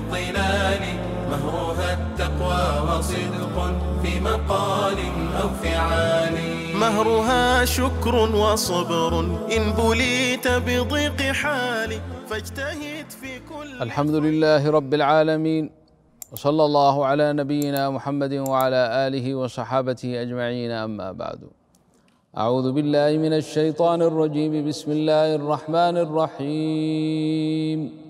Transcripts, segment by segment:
الظلال مهرها التقوى وصدق في مقال أو فعال مهرها شكر وصبر إن بليت بضيق حالي فاجتهد في كل الحمد لله رب العالمين وصلى الله على نبينا محمد وعلى آله وصحابته أجمعين أما بعد أعوذ بالله من الشيطان الرجيم بسم الله الرحمن الرحيم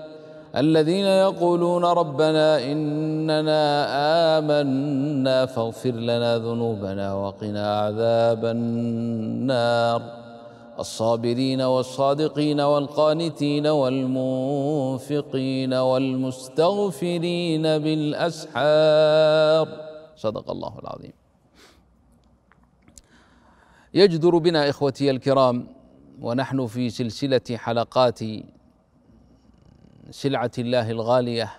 الذين يقولون ربنا إننا آمنا فاغفر لنا ذنوبنا وقنا عذاب النار الصابرين والصادقين والقانتين والمنفقين والمستغفرين بالأسحار صدق الله العظيم يجدر بنا إخوتي الكرام ونحن في سلسلة حلقات سلعه الله الغاليه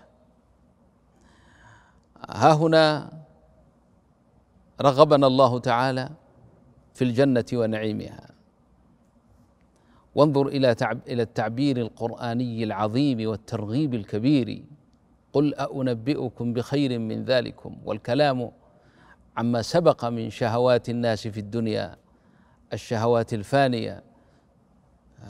ها هنا رغبنا الله تعالى في الجنه ونعيمها وانظر الى تعب الى التعبير القراني العظيم والترغيب الكبير قل أأنبئكم بخير من ذلكم والكلام عما سبق من شهوات الناس في الدنيا الشهوات الفانيه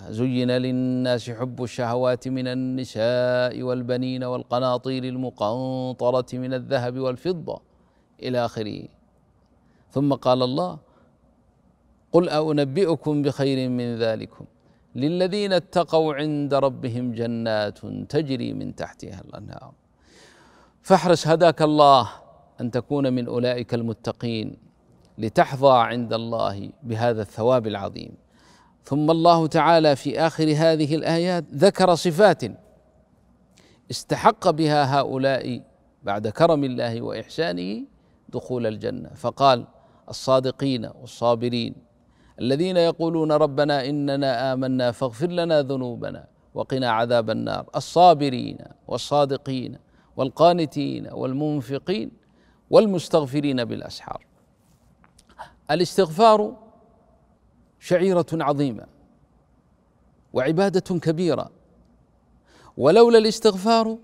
زين للناس حب الشهوات من النساء والبنين والقناطير المقنطرة من الذهب والفضة إلى آخره ثم قال الله قل أنبئكم بخير من ذلكم للذين اتقوا عند ربهم جنات تجري من تحتها الأنهار فاحرص هداك الله أن تكون من أولئك المتقين لتحظى عند الله بهذا الثواب العظيم ثم الله تعالى في اخر هذه الايات ذكر صفات استحق بها هؤلاء بعد كرم الله واحسانه دخول الجنه فقال الصادقين والصابرين الذين يقولون ربنا اننا امنا فاغفر لنا ذنوبنا وقنا عذاب النار الصابرين والصادقين والقانتين والمنفقين والمستغفرين بالاسحار الاستغفار شعيره عظيمه وعباده كبيره ولولا الاستغفار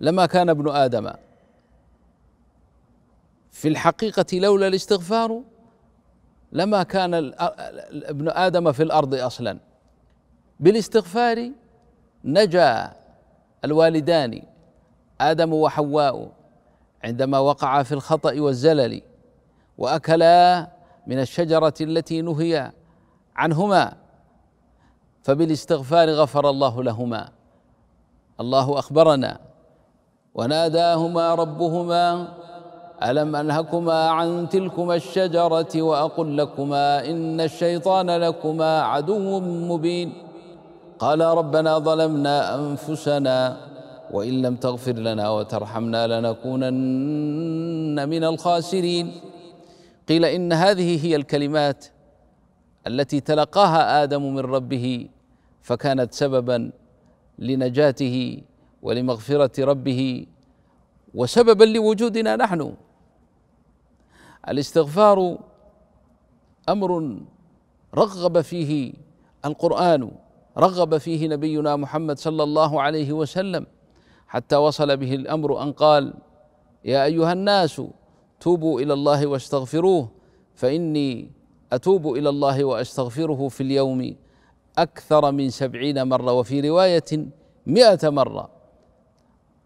لما كان ابن ادم في الحقيقه لولا الاستغفار لما كان ابن ادم في الارض اصلا بالاستغفار نجا الوالدان ادم وحواء عندما وقعا في الخطا والزلل واكلا من الشجره التي نهي عنهما فبالاستغفار غفر الله لهما الله اخبرنا وناداهما ربهما الم انهكما عن تلكما الشجره واقل لكما ان الشيطان لكما عدو مبين قال ربنا ظلمنا انفسنا وان لم تغفر لنا وترحمنا لنكونن من الخاسرين قيل ان هذه هي الكلمات التي تلقاها ادم من ربه فكانت سببا لنجاته ولمغفره ربه وسببا لوجودنا نحن الاستغفار امر رغب فيه القران رغب فيه نبينا محمد صلى الله عليه وسلم حتى وصل به الامر ان قال يا ايها الناس توبوا الى الله واستغفروه فاني اتوب الى الله واستغفره في اليوم اكثر من سبعين مره وفي روايه مائه مره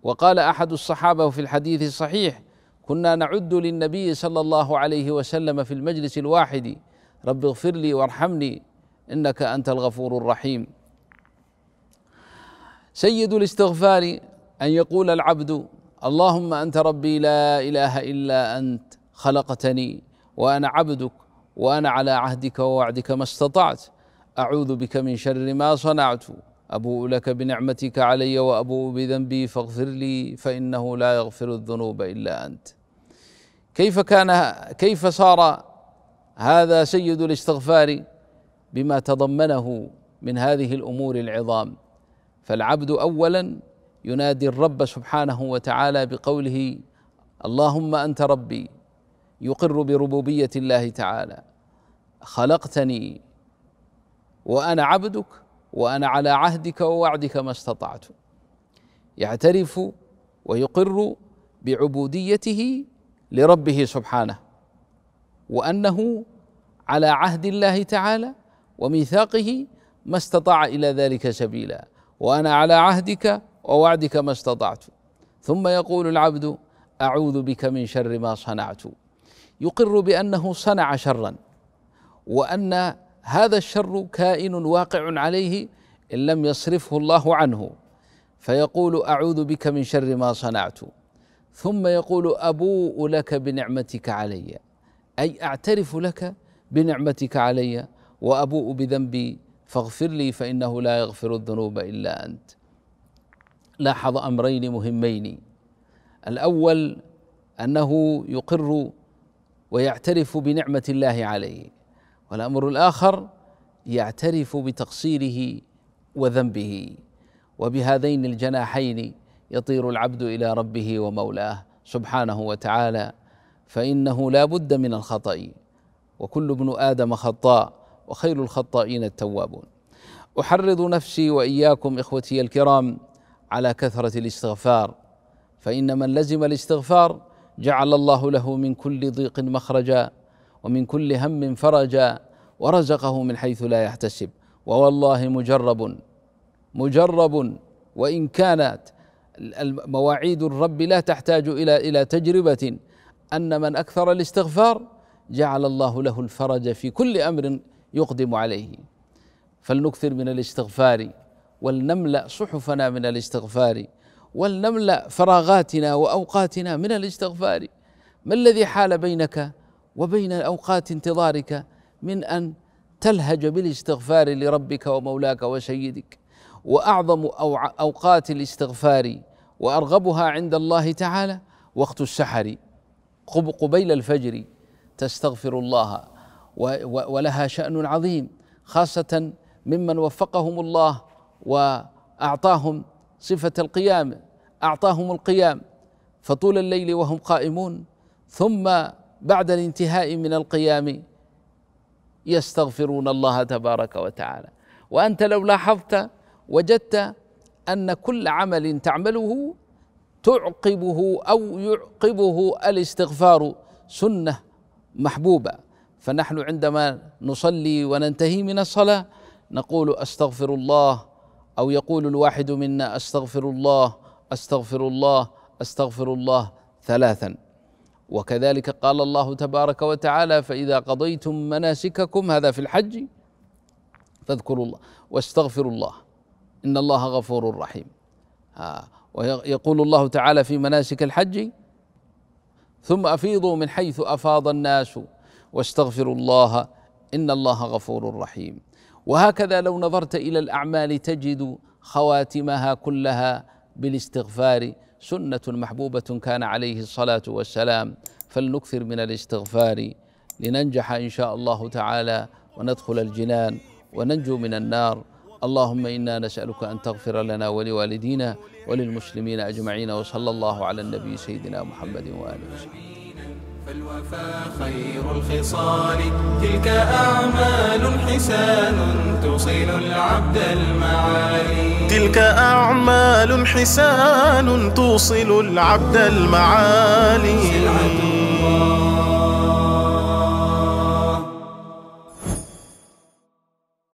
وقال احد الصحابه في الحديث الصحيح كنا نعد للنبي صلى الله عليه وسلم في المجلس الواحد رب اغفر لي وارحمني انك انت الغفور الرحيم سيد الاستغفار ان يقول العبد اللهم انت ربي لا اله الا انت خلقتني وانا عبدك وانا على عهدك ووعدك ما استطعت اعوذ بك من شر ما صنعت ابوء لك بنعمتك علي وابوء بذنبي فاغفر لي فانه لا يغفر الذنوب الا انت كيف كان كيف صار هذا سيد الاستغفار بما تضمنه من هذه الامور العظام فالعبد اولا ينادي الرب سبحانه وتعالى بقوله اللهم انت ربي يقر بربوبيه الله تعالى خلقتني وانا عبدك وانا على عهدك ووعدك ما استطعت يعترف ويقر بعبوديته لربه سبحانه وانه على عهد الله تعالى وميثاقه ما استطاع الى ذلك سبيلا وانا على عهدك ووعدك ما استطعت ثم يقول العبد اعوذ بك من شر ما صنعت يقر بانه صنع شرا وان هذا الشر كائن واقع عليه ان لم يصرفه الله عنه فيقول اعوذ بك من شر ما صنعت ثم يقول ابوء لك بنعمتك علي اي اعترف لك بنعمتك علي وابوء بذنبي فاغفر لي فانه لا يغفر الذنوب الا انت لاحظ امرين مهمين الاول انه يقر ويعترف بنعمه الله عليه والامر الاخر يعترف بتقصيره وذنبه وبهذين الجناحين يطير العبد الى ربه ومولاه سبحانه وتعالى فانه لا بد من الخطا وكل ابن ادم خطاء وخير الخطائين التوابون احرض نفسي واياكم اخوتي الكرام على كثره الاستغفار فان من لزم الاستغفار جعل الله له من كل ضيق مخرجا ومن كل هم فرجا ورزقه من حيث لا يحتسب ووالله مجرب مجرب وان كانت مواعيد الرب لا تحتاج الى الى تجربه ان من اكثر الاستغفار جعل الله له الفرج في كل امر يقدم عليه فلنكثر من الاستغفار ولنملا صحفنا من الاستغفار ولنملا فراغاتنا واوقاتنا من الاستغفار ما الذي حال بينك وبين اوقات انتظارك من ان تلهج بالاستغفار لربك ومولاك وسيدك واعظم اوقات الاستغفار وارغبها عند الله تعالى وقت السحر قبيل الفجر تستغفر الله ولها شان عظيم خاصه ممن وفقهم الله واعطاهم صفه القيام اعطاهم القيام فطول الليل وهم قائمون ثم بعد الانتهاء من القيام يستغفرون الله تبارك وتعالى وانت لو لاحظت وجدت ان كل عمل تعمله تعقبه او يعقبه الاستغفار سنه محبوبه فنحن عندما نصلي وننتهي من الصلاه نقول استغفر الله او يقول الواحد منا استغفر الله استغفر الله استغفر الله ثلاثا وكذلك قال الله تبارك وتعالى فاذا قضيتم مناسككم هذا في الحج فاذكروا الله واستغفروا الله ان الله غفور رحيم آه ويقول الله تعالى في مناسك الحج ثم افيضوا من حيث افاض الناس واستغفروا الله ان الله غفور رحيم وهكذا لو نظرت الى الاعمال تجد خواتمها كلها بالاستغفار سنه محبوبه كان عليه الصلاه والسلام فلنكثر من الاستغفار لننجح ان شاء الله تعالى وندخل الجنان وننجو من النار اللهم انا نسالك ان تغفر لنا ولوالدينا وللمسلمين اجمعين وصلى الله على النبي سيدنا محمد واله وصحبه فالوفا خير الخصال تلك أعمال حسان توصل العبد المعالي تلك أعمال حسان توصل العبد المعالي